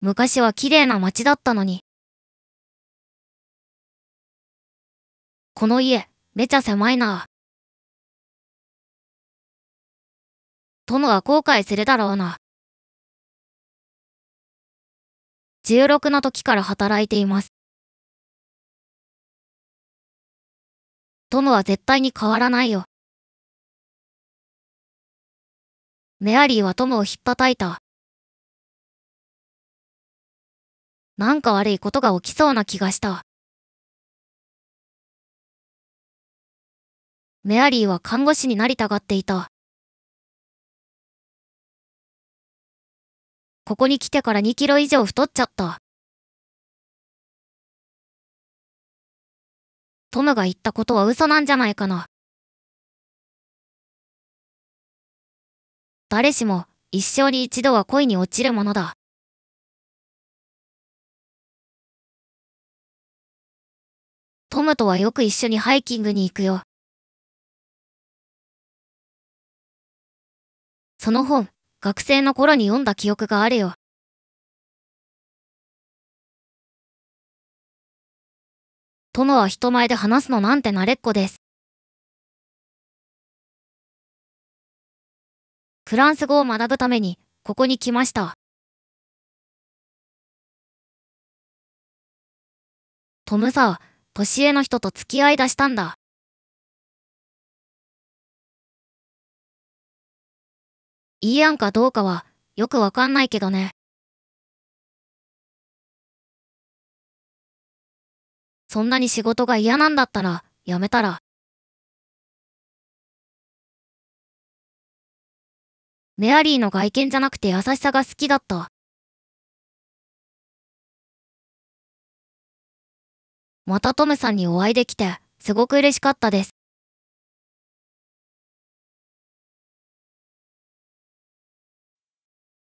昔は綺麗な街だったのに。この家、めちゃ狭いな。殿は後悔するだろうな。16の時から働いています。殿は絶対に変わらないよ。メアリーは友をひっぱたいた。なんか悪いことが起きそうな気がした。メアリーは看護師になりたがっていた。ここに来てから2キロ以上太っちゃった。トムが言ったことは嘘なんじゃないかな。誰しも一生に一度は恋に落ちるものだ。トムとはよく一緒にハイキングに行くよ。その本、学生の頃に読んだ記憶があるよ。トムは人前で話すのなんて慣れっこです。フランス語を学ぶために、ここに来ました。トムさ、年上の人と付き合いだしたんだ。いいんかどうかはよくわかんないけどね。そんなに仕事が嫌なんだったら辞めたら。メアリーの外見じゃなくて優しさが好きだった。またトムさんにお会いできて、すごく嬉しかったです。